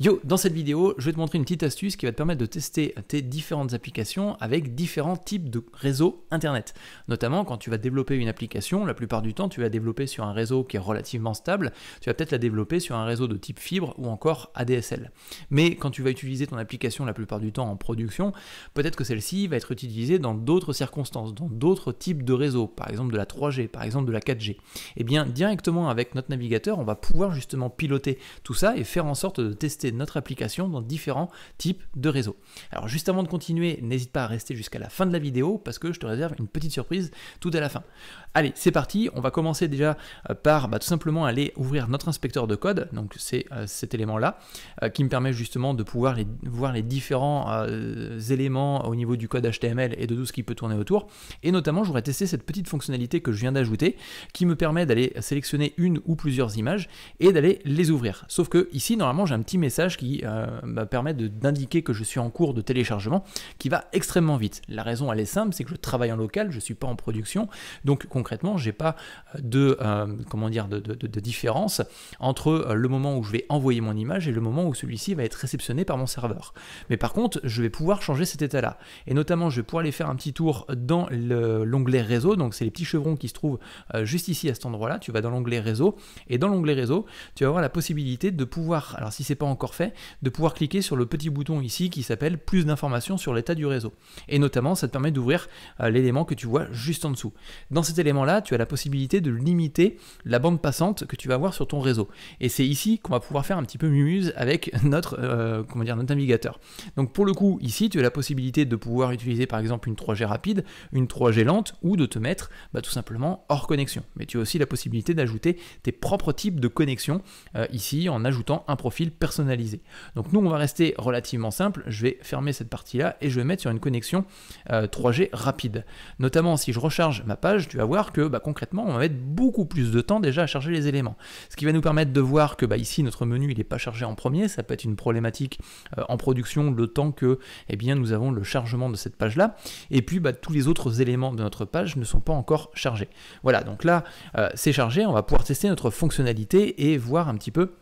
Yo, dans cette vidéo, je vais te montrer une petite astuce qui va te permettre de tester tes différentes applications avec différents types de réseaux Internet. Notamment quand tu vas développer une application, la plupart du temps, tu vas développer sur un réseau qui est relativement stable, tu vas peut-être la développer sur un réseau de type fibre ou encore ADSL. Mais quand tu vas utiliser ton application la plupart du temps en production, peut-être que celle-ci va être utilisée dans d'autres circonstances, dans d'autres types de réseaux, par exemple de la 3G, par exemple de la 4G. Et eh bien directement avec notre navigateur, on va pouvoir justement piloter tout ça et faire en sorte de tester notre application dans différents types de réseaux. Alors juste avant de continuer, n'hésite pas à rester jusqu'à la fin de la vidéo parce que je te réserve une petite surprise tout à la fin. Allez, c'est parti, on va commencer déjà euh, par bah, tout simplement aller ouvrir notre inspecteur de code, donc c'est euh, cet élément-là, euh, qui me permet justement de pouvoir les, voir les différents éléments au niveau du code HTML et de tout ce qui peut tourner autour. Et notamment, je voudrais tester cette petite fonctionnalité que je viens d'ajouter, qui me permet d'aller sélectionner une ou plusieurs images et d'aller les ouvrir. Sauf que ici, normalement, j'ai un petit message qui me euh, bah, permet d'indiquer que je suis en cours de téléchargement qui va extrêmement vite. La raison elle est simple, c'est que je travaille en local, je ne suis pas en production, donc concrètement j'ai pas euh, de euh, comment dire de, différence entre le moment où je vais envoyer mon image et le moment où celui-ci va être réceptionné par mon serveur. Mais par contre je vais pouvoir changer cet état là et notamment je vais pouvoir aller faire un petit tour dans l'onglet réseau, donc c'est les petits chevrons qui se trouvent juste ici à cet endroit là, tu vas dans l'onglet réseau et dans l'onglet réseau tu vas avoir la possibilité de pouvoir, alors si ce n'est pas encore fait, de pouvoir cliquer sur le petit bouton ici qui s'appelle plus d'informations sur l'état du réseau. Et notamment, ça te permet d'ouvrir euh, l'élément que tu vois juste en dessous. Dans cet élément-là, tu as la possibilité de limiter la bande passante que tu vas avoir sur ton réseau. Et c'est ici qu'on va pouvoir faire un petit peu mumuse avec notre, euh, comment dire, notre navigateur. Donc pour le coup, ici, tu as la possibilité de pouvoir utiliser par exemple une 3G rapide, une 3G lente ou de te mettre bah, tout simplement hors connexion. Mais tu as aussi la possibilité d'ajouter tes propres types de connexion euh, ici en ajoutant un profil personnel. Donc nous, on va rester relativement simple. Je vais fermer cette partie-là et je vais mettre sur une connexion 3G euh, rapide. Notamment, si je recharge ma page, tu vas voir que bah, concrètement, on va mettre beaucoup plus de temps déjà à charger les éléments. Ce qui va nous permettre de voir que bah, ici, notre menu, il n'est pas chargé en premier. Ça peut être une problématique euh, en production le temps que eh bien, nous avons le chargement de cette page-là. Et puis, bah, tous les autres éléments de notre page ne sont pas encore chargés. Voilà, donc là, euh, c'est chargé. On va pouvoir tester notre fonctionnalité et voir un petit peu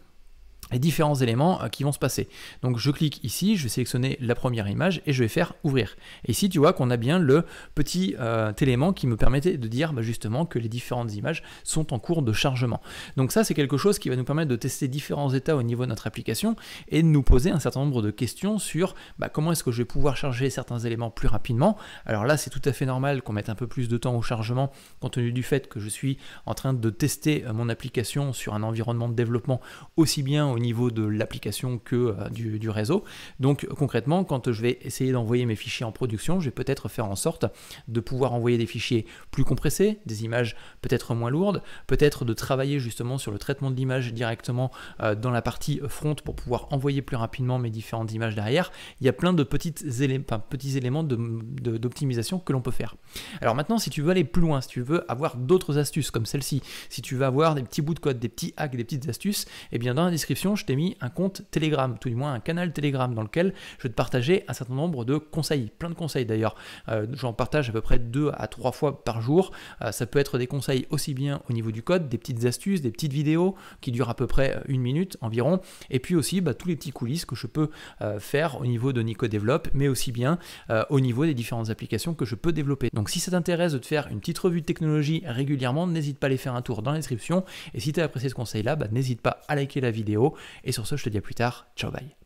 les différents éléments euh, qui vont se passer. Donc je clique ici, je vais sélectionner la première image et je vais faire ouvrir. Et ici tu vois qu'on a bien le petit euh, élément qui me permettait de dire bah, justement que les différentes images sont en cours de chargement. Donc ça c'est quelque chose qui va nous permettre de tester différents états au niveau de notre application et de nous poser un certain nombre de questions sur bah, comment est-ce que je vais pouvoir charger certains éléments plus rapidement. Alors là c'est tout à fait normal qu'on mette un peu plus de temps au chargement compte tenu du fait que je suis en train de tester euh, mon application sur un environnement de développement aussi bien au niveau de l'application que euh, du, réseau. Donc concrètement, quand je vais essayer d'envoyer mes fichiers en production, je vais peut-être faire en sorte de pouvoir envoyer des fichiers plus compressés, des images peut-être moins lourdes, peut-être de travailler justement sur le traitement de l'image directement euh, dans la partie front pour pouvoir envoyer plus rapidement mes différentes images derrière. Il y a plein de petites éléments, petits éléments d'optimisation de, d'optimisation que l'on peut faire. Alors maintenant, si tu veux aller plus loin, si tu veux avoir d'autres astuces comme celle-ci, si tu veux avoir des petits bouts de code, des petits hacks, des petites astuces, et eh bien dans la description je t'ai mis un compte Telegram, tout du moins un canal Telegram dans lequel je vais te partager un certain nombre de conseils, plein de conseils d'ailleurs. Euh, j'en partage à peu près deux à trois fois par jour. Euh, ça peut être des conseils aussi bien au niveau du code, des petites astuces, des petites vidéos qui durent à peu près une minute environ, et puis aussi bah, tous les petits coulisses que je peux euh, faire au niveau de Nico Develop, mais aussi bien au niveau des différentes applications que je peux développer. Donc si ça t'intéresse de te faire une petite revue de technologie régulièrement, n'hésite pas à aller faire un tour dans la description. Et si tu as apprécié ce conseil-là, bah, n'hésite pas à liker la vidéo, et sur ce, je te dis à plus tard. Ciao, bye.